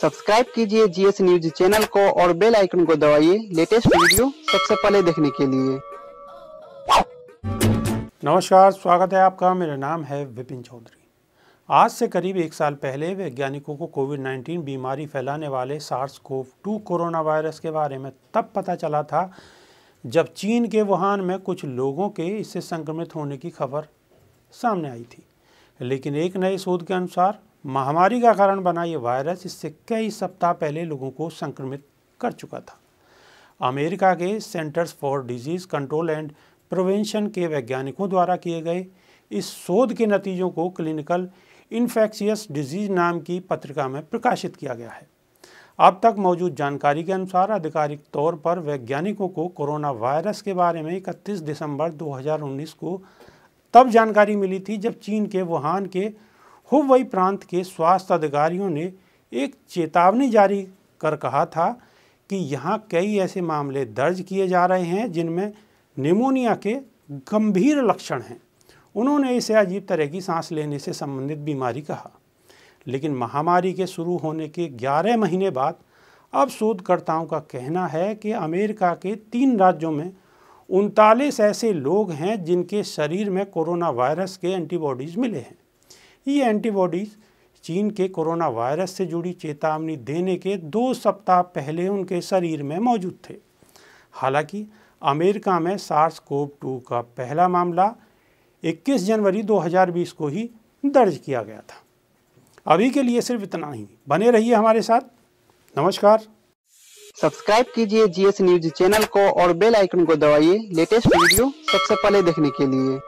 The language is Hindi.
सब्सक्राइब कीजिए जीएस न्यूज चैनल को और बेल आइकन को दबाइए लेटेस्ट वीडियो सबसे पहले देखने के लिए नमस्कार स्वागत है आपका मेरा नाम है विपिन चौधरी आज से करीब एक साल पहले वैज्ञानिकों को कोविड 19 बीमारी फैलाने वाले SARS CoV two corona virus के बारे में तब पता चला था जब चीन के वुहान में कुछ लोगों के इससे संक्रमित होने की खबर सामने आई थी लेकिन एक नए शोध के अनुसार महामारी का कारण बना ये वायरस इससे कई सप्ताह पहले लोगों को संक्रमित कर चुका था अमेरिका के centres for disease control and prevention के वैज्ञानिकों द्वारा किए गए इस शोध के नतीजों को क्लिनिकल इन्फेक्शियस डिजीज़ नाम की पत्रिका में प्रकाशित किया गया है अब तक मौजूद जानकारी के अनुसार आधिकारिक तौर पर वैज्ञानिकों को कोरोना वायरस के बारे में 31 दिसंबर 2019 को तब जानकारी मिली थी जब चीन के वुहान के हुबई प्रांत के स्वास्थ्य अधिकारियों ने एक चेतावनी जारी कर कहा था कि यहाँ कई ऐसे मामले दर्ज किए जा रहे हैं जिनमें निमोनिया के गंभीर लक्षण हैं उन्होंने इसे अजीब तरह की सांस लेने से संबंधित बीमारी कहा लेकिन महामारी के शुरू होने के 11 महीने बाद अब शोधकर्ताओं का कहना है कि अमेरिका के तीन राज्यों में उनतालीस ऐसे लोग हैं जिनके शरीर में कोरोना वायरस के एंटीबॉडीज़ मिले हैं ये एंटीबॉडीज़ चीन के कोरोना वायरस से जुड़ी चेतावनी देने के दो सप्ताह पहले उनके शरीर में मौजूद थे हालांकि अमेरिका में सार्स कोव टू का पहला मामला 21 जनवरी 2020 को ही दर्ज किया गया था अभी के लिए सिर्फ इतना ही बने रहिए हमारे साथ नमस्कार सब्सक्राइब कीजिए जीएस न्यूज चैनल को और बेल आइकन को दबाइए लेटेस्ट वीडियो सबसे पहले देखने के लिए